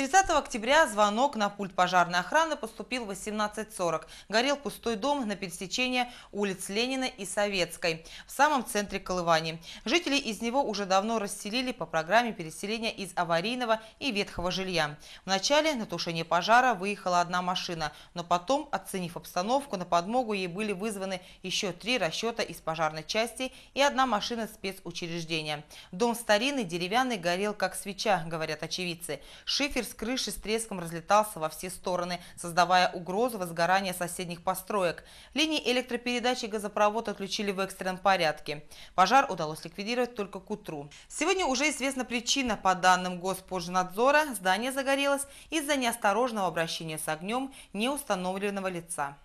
30 октября звонок на пульт пожарной охраны поступил в 18.40. Горел пустой дом на пересечении улиц Ленина и Советской в самом центре Колывани. Жители из него уже давно расселили по программе переселения из аварийного и ветхого жилья. Вначале на тушение пожара выехала одна машина, но потом, оценив обстановку, на подмогу ей были вызваны еще три расчета из пожарной части и одна машина спецучреждения. Дом старинный, деревянный, горел как свеча, говорят очевидцы. Шифер с крыши с треском разлетался во все стороны, создавая угрозу возгорания соседних построек. Линии электропередачи и газопровод отключили в экстренном порядке. Пожар удалось ликвидировать только к утру. Сегодня уже известна причина. По данным Госпожнадзора, здание загорелось из-за неосторожного обращения с огнем неустановленного лица.